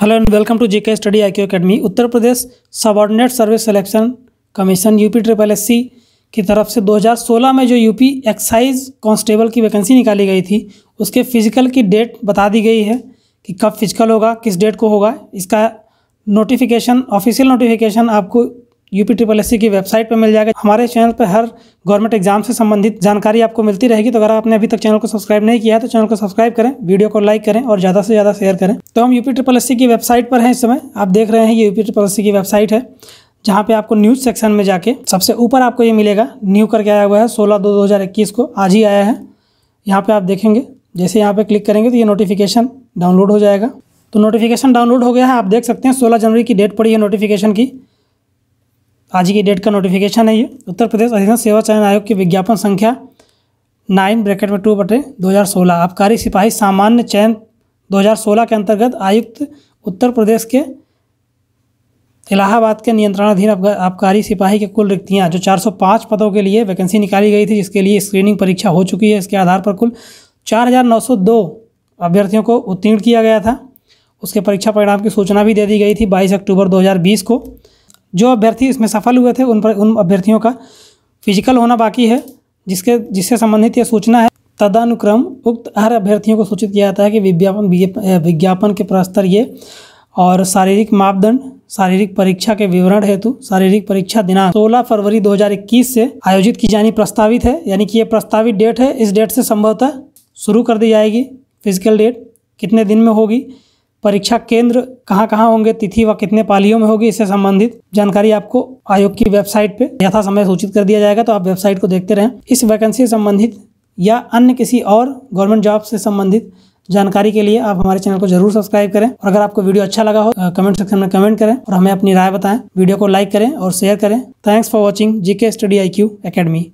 hello and welcome to GK study I Q academy Uttar Pradesh subordinate service selection commission UP triple S C की तरफ से 2016 में जो UP excise constable की vacancy निकाली गई थी उसके फिजिकल की डेट बता दी गई है कि कब फिजिकल होगा किस डेट को होगा इसका नोटिफिकेशन ऑफिशियल नोटिफिकेशन आपको यूपी ट्रिपल एस की वेबसाइट पर मिल जाएगा हमारे चैनल पर हर गवर्नमेंट एग्जाम से संबंधित जानकारी आपको मिलती रहेगी तो अगर आपने अभी तक चैनल को सब्सक्राइब नहीं किया है तो चैनल को सब्सक्राइब करें वीडियो को लाइक करें और ज़्यादा से ज़्यादा शेयर करें तो हम यूपी ट्रिपल एस की वेबसाइट पर हैं इस समय आप देख रहे हैं ये यूपी ट्रिपल एस की वेबसाइट है जहाँ पे आपको न्यूज़ सेक्शन में जाके सबसे ऊपर आपको ये मिलेगा न्यू करके आया हुआ है सोलह दो दो हज़ार इक्कीस को आज ही आया है यहाँ पर आप देखेंगे जैसे यहाँ पे क्लिक करेंगे तो ये नोटिफिकेशन डाउनलोड हो जाएगा तो नोटिफिकेशन डाउनलोड हो गया है आप देख सकते हैं सोलह जनवरी की डेट पड़ी है नोटिफिकेशन की आज की डेट का नोटिफिकेशन है ये उत्तर प्रदेश अधीनस्थ सेवा चयन आयोग की विज्ञापन संख्या नाइन ब्रैकेट में टू बटे दो हज़ार सोलह आबकारी सिपाही सामान्य चयन दो हज़ार सोलह के अंतर्गत आयुक्त उत्तर प्रदेश के इलाहाबाद के नियंत्रणाधीन आबकारी सिपाही के कुल रिक्तियाँ जो चार सौ पाँच पदों के लिए वैकेंसी निकाली गई थी जिसके लिए स्क्रीनिंग परीक्षा हो चुकी है इसके आधार पर कुल दो अभ्यर्थियों को उत्तीर्ण किया गया था उसके परीक्षा परिणाम की सूचना भी दे दी गई थी बाईस अक्टूबर दो को जो अभ्यर्थी इसमें सफल हुए थे उन पर उन अभ्यर्थियों का फिजिकल होना बाकी है जिसके जिससे संबंधित यह सूचना है तदानुक्रम उक्त हर अभ्यर्थियों को सूचित किया जाता है कि विज्ञापन विज्ञापन के प्रस्तर ये और शारीरिक मापदंड शारीरिक परीक्षा के विवरण हेतु शारीरिक परीक्षा दिनांक 16 फरवरी 2021 से आयोजित की जानी प्रस्तावित है यानी कि ये प्रस्तावित डेट है इस डेट से संभवतः शुरू कर दी जाएगी फिजिकल डेट कितने दिन में होगी परीक्षा केंद्र कहाँ कहाँ होंगे तिथि व कितने पालियों में होगी इससे संबंधित जानकारी आपको आयोग की वेबसाइट पे यथा समय सूचित कर दिया जाएगा तो आप वेबसाइट को देखते रहें इस वैकेंसी से संबंधित या अन्य किसी और गवर्नमेंट जॉब से संबंधित जानकारी के लिए आप हमारे चैनल को जरूर सब्सक्राइब करें और अगर आपको वीडियो अच्छा लगा हो कमेंट सेक्शन में कमेंट करें और हमें अपनी राय बताएं वीडियो को लाइक करें और शेयर करें thanks for watching GK study I Q academy